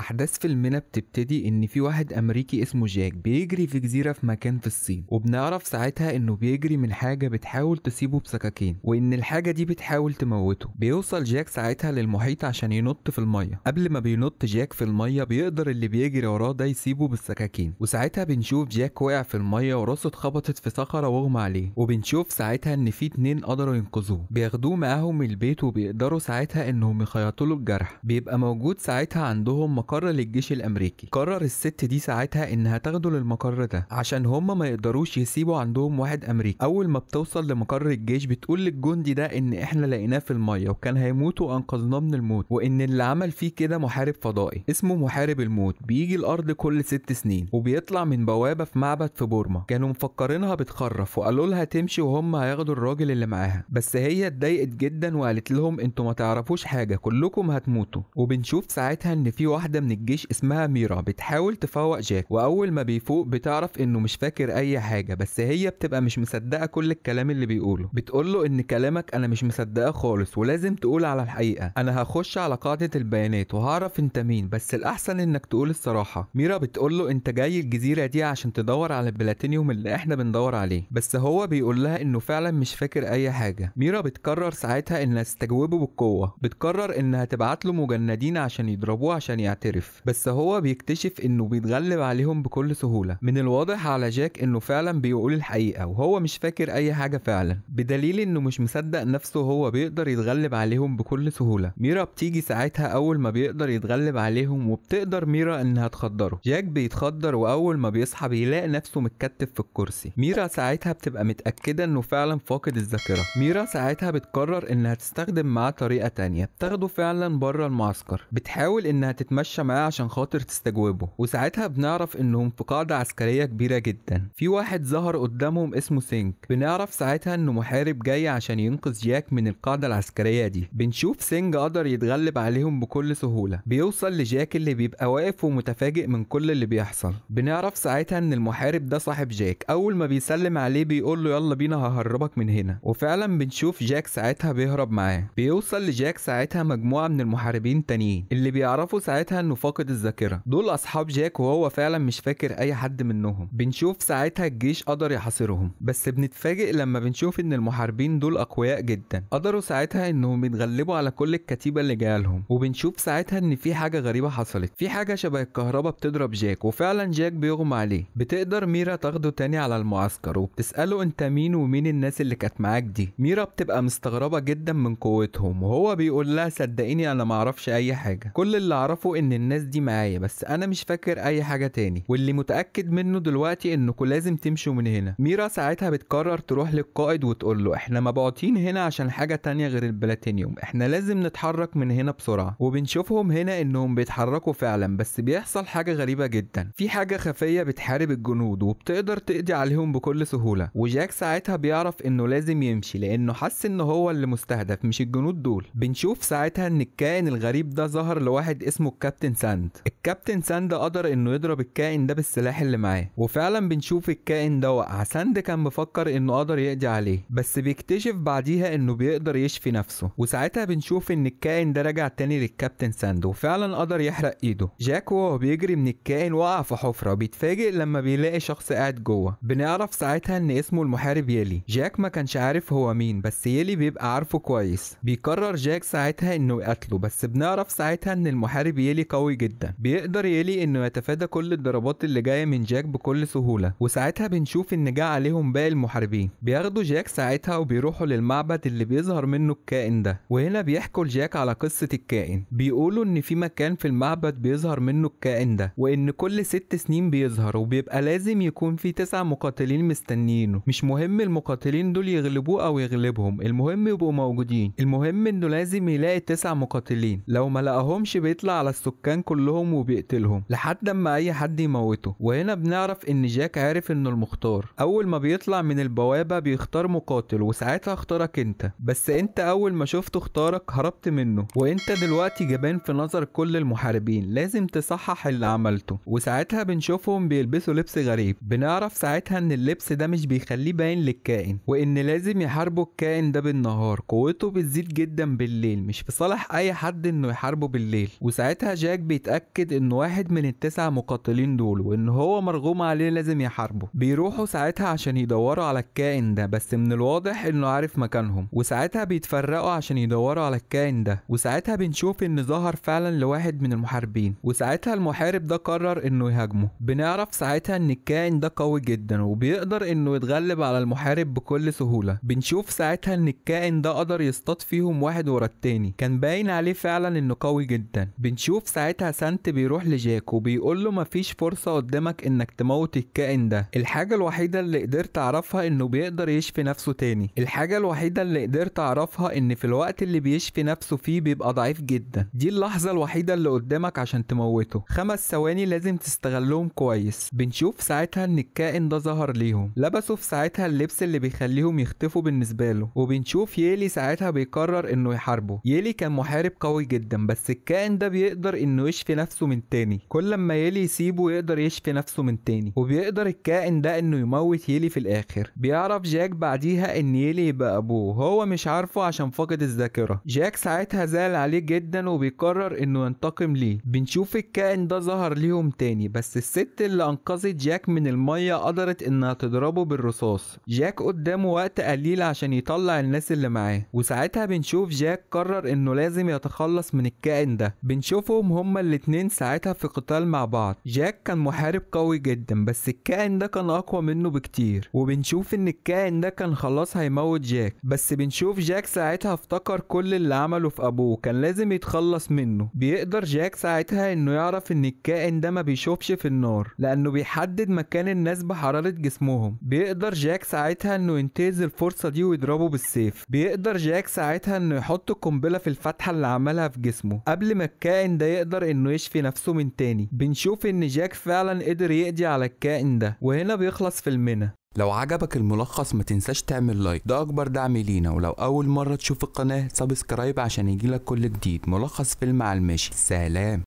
احداث فيلمنا بتبتدي ان في واحد امريكي اسمه جاك بيجري في جزيره في مكان في الصين وبنعرف ساعتها انه بيجري من حاجه بتحاول تسيبه بسكاكين وان الحاجه دي بتحاول تموته بيوصل جاك ساعتها للمحيط عشان ينط في الميه قبل ما بينط جاك في الميه بيقدر اللي بيجري وراه ده يسيبه بالسكاكين وساعتها بنشوف جاك وقع في الميه وراسه اتخبطت في صخره واغمى عليه وبنشوف ساعتها ان في اتنين قدروا ينقذوه بياخدوه معاهم البيت وبيقدروا ساعتها انهم يخيطوا له الجرح بيبقى موجود ساعتها عندهم مقر للجيش الامريكي قرر الست دي ساعتها انها تاخده للمقر ده عشان هما ما يقدروش يسيبوا عندهم واحد امريكي اول ما بتوصل لمقر الجيش بتقول للجندي ده ان احنا لقيناه في الميه وكان هيموت وانقذناه من الموت وان اللي عمل فيه كده محارب فضائي اسمه محارب الموت بيجي الارض كل ست سنين وبيطلع من بوابه في معبد في بورما كانوا مفكرينها بتخرف وقالوا لها تمشي وهم هياخدوا الراجل اللي معاها بس هي اتضايقت جدا وقالت لهم انتوا ما تعرفوش حاجه كلكم هتموتوا وبنشوف ساعتها ان في واحده من الجيش اسمها ميرا بتحاول تفوق جاك وأول ما بيفوق بتعرف إنه مش فاكر أي حاجة بس هي بتبقى مش مصدقة كل الكلام اللي بيقوله بتقول له إن كلامك أنا مش مصدقه خالص ولازم تقول على الحقيقة أنا هخش على قاعدة البيانات وهعرف أنت مين بس الأحسن إنك تقول الصراحة ميرا بتقول له أنت جاي الجزيرة دي عشان تدور على البلاتينيوم اللي إحنا بندور عليه بس هو بيقول لها إنه فعلا مش فاكر أي حاجة ميرا بتقرر ساعتها إنها تستجوبه بالقوة بتقرر إنها تبعت له مجندين عشان يضربوه عشان يعترف محترف بس هو بيكتشف انه بيتغلب عليهم بكل سهولة من الواضح على جاك انه فعلا بيقول الحقيقة وهو مش فاكر اي حاجة فعلا بدليل انه مش مصدق نفسه هو بيقدر يتغلب عليهم بكل سهولة ميرا بتيجي ساعتها اول ما بيقدر يتغلب عليهم وبتقدر ميرا انها تخدره جاك بيتخدر واول ما بيصحى بيلاقي نفسه متكتف في الكرسي ميرا ساعتها بتبقى متأكدة انه فعلا فاقد الذاكرة ميرا ساعتها بتقرر انها تستخدم معاه طريقة تانية بتاخده فعلا بره المعسكر بتحاول انها تتمشى معاه عشان خاطر تستجوبه وساعتها بنعرف انهم في قاعده عسكريه كبيره جدا في واحد ظهر قدامهم اسمه سينك بنعرف ساعتها انه محارب جاي عشان ينقذ جاك من القاعده العسكريه دي بنشوف سينج قدر يتغلب عليهم بكل سهوله بيوصل لجاك اللي بيبقى واقف ومتفاجئ من كل اللي بيحصل بنعرف ساعتها ان المحارب ده صاحب جاك اول ما بيسلم عليه بيقول له يلا بينا ههربك من هنا وفعلا بنشوف جاك ساعتها بيهرب معاه بيوصل لجاك ساعتها مجموعه من المحاربين تانيين اللي بيعرفوا ساعتها ان انه فاقد الذاكره دول اصحاب جاك وهو فعلا مش فاكر اي حد منهم بنشوف ساعتها الجيش قدر يحاصرهم بس بنتفاجئ لما بنشوف ان المحاربين دول اقوياء جدا قدروا ساعتها انهم يتغلبوا على كل الكتيبه اللي جايه لهم وبنشوف ساعتها ان في حاجه غريبه حصلت في حاجه شبه الكهرباء بتضرب جاك وفعلا جاك بيغمى عليه بتقدر ميرا تاخده تاني على المعسكر وبتساله انت مين ومين الناس اللي كانت معاك دي ميرا بتبقى مستغربه جدا من قوتهم وهو بيقول لها صدقيني انا معرفش اي حاجه كل اللي اعرفه ان ان الناس دي معايا بس انا مش فاكر اي حاجه تاني واللي متاكد منه دلوقتي انكم لازم تمشوا من هنا ميرا ساعتها بتقرر تروح للقائد وتقول له احنا مبعوتين هنا عشان حاجه تانية غير البلاتينيوم احنا لازم نتحرك من هنا بسرعه وبنشوفهم هنا انهم بيتحركوا فعلا بس بيحصل حاجه غريبه جدا في حاجه خفيه بتحارب الجنود وبتقدر تقضي عليهم بكل سهوله وجاك ساعتها بيعرف انه لازم يمشي لانه حس ان هو اللي مستهدف مش الجنود دول بنشوف ساعتها ان الكائن الغريب ده ظهر لواحد اسمه الكابتن الكابتن ساند الكابتن ساند قدر انه يضرب الكائن ده بالسلاح اللي معاه وفعلا بنشوف الكائن ده وقع ساند كان مفكر انه قدر يقضي عليه بس بيكتشف بعديها انه بيقدر يشفي نفسه وساعتها بنشوف ان الكائن ده رجع تاني للكابتن ساند وفعلا قدر يحرق ايده جاك وهو بيجري من الكائن وقع في حفره بيتفاجئ لما بيلاقي شخص قاعد جوه بنعرف ساعتها ان اسمه المحارب يلي جاك ما كانش عارف هو مين بس يلي بيبقى عارفه كويس بيقرر جاك ساعتها انه يقتله بس بنعرف ساعتها ان المحارب يلي قوي جدا بيقدر يلي انه يتفادى كل الضربات اللي جايه من جاك بكل سهوله وساعتها بنشوف ان جه عليهم باقي المحاربين بياخدوا جاك ساعتها وبيروحوا للمعبد اللي بيظهر منه الكائن ده وهنا بيحكوا لجاك على قصه الكائن بيقولوا ان في مكان في المعبد بيظهر منه الكائن ده وان كل ست سنين بيظهر وبيبقى لازم يكون في تسع مقاتلين مستنيينه مش مهم المقاتلين دول يغلبوه او يغلبهم المهم يبقوا موجودين المهم انه لازم يلاقي تسع مقاتلين لو ما لقاهمش بيطلع على السكان السكان كلهم وبيقتلهم لحد اما اي حد يموته وهنا بنعرف ان جاك عارف انه المختار اول ما بيطلع من البوابه بيختار مقاتل وساعتها اختارك انت بس انت اول ما شفته اختارك هربت منه وانت دلوقتي جبان في نظر كل المحاربين لازم تصحح اللي عملته وساعتها بنشوفهم بيلبسوا لبس غريب بنعرف ساعتها ان اللبس ده مش بيخليه باين للكائن وان لازم يحاربوا الكائن ده بالنهار قوته بتزيد جدا بالليل مش في صالح اي حد انه يحاربه بالليل وساعتها جاك جاك بيتأكد إن واحد من التسع مقاتلين دول وإن هو مرغوم عليه لازم يحاربه بيروحوا ساعتها عشان يدوروا على الكائن ده بس من الواضح إنه عارف مكانهم وساعتها بيتفرقوا عشان يدوروا على الكائن ده وساعتها بنشوف إن ظهر فعلا لواحد من المحاربين وساعتها المحارب ده قرر إنه يهاجمه بنعرف ساعتها إن الكائن ده قوي جدا وبيقدر إنه يتغلب على المحارب بكل سهولة بنشوف ساعتها إن الكائن ده قدر يصطاد فيهم واحد ورا التاني كان باين عليه فعلا إنه قوي جدا بنشوف ساعتها ساعتها سانت بيروح لجاك وبيقول له مفيش فرصة قدامك انك تموت الكائن ده الحاجة الوحيدة اللي قدرت اعرفها انه بيقدر يشفي نفسه تاني الحاجة الوحيدة اللي قدرت اعرفها ان في الوقت اللي بيشفي نفسه فيه بيبقى ضعيف جدا دي اللحظة الوحيدة اللي قدامك عشان تموته خمس ثواني لازم تستغلهم كويس بنشوف ساعتها ان الكائن ده ظهر ليهم لبسوا في ساعتها اللبس اللي بيخليهم يختفوا بالنسبة له وبنشوف يالي ساعتها بيقرر انه يحاربه يالي كان محارب قوي جدا بس الكائن ده بيقدر انه يشفي نفسه من تاني كل ما يلي يسيبه يقدر يشفي نفسه من تاني وبيقدر الكائن ده انه يموت يلي في الاخر بيعرف جاك بعديها ان يلي يبقى ابوه هو مش عارفه عشان فقد الذاكره جاك ساعتها زعل عليه جدا وبيقرر انه ينتقم ليه بنشوف الكائن ده ظهر ليهم تاني بس الست اللي انقذت جاك من الميه قدرت انها تضربه بالرصاص جاك قدامه وقت قليل عشان يطلع الناس اللي معاه وساعتها بنشوف جاك قرر انه لازم يتخلص من الكائن ده بنشوفهم هو هما الاتنين ساعتها في قتال مع بعض جاك كان محارب قوي جدا بس الكائن ده كان اقوى منه بكتير وبنشوف ان الكائن ده كان خلاص هيموت جاك بس بنشوف جاك ساعتها افتكر كل اللي عمله في ابوه كان لازم يتخلص منه بيقدر جاك ساعتها انه يعرف ان الكائن ده ما بيشوفش في النار لانه بيحدد مكان الناس بحرارة جسمهم بيقدر جاك ساعتها انه ينتهز الفرصة دي ويضربه بالسيف بيقدر جاك ساعتها انه يحط قنبلة في الفتحة اللي عملها في جسمه قبل ما الكائن ده يقدر انه يشفي نفسه من تاني بنشوف ان جاك فعلا قدر يقضي على الكائن ده وهنا بيخلص في فيلمنا لو عجبك الملخص ما تنساش تعمل لايك ده اكبر دعم لينا ولو اول مره تشوف القناه سبسكرايب عشان يجيلك كل جديد ملخص فيلم على المشي سلام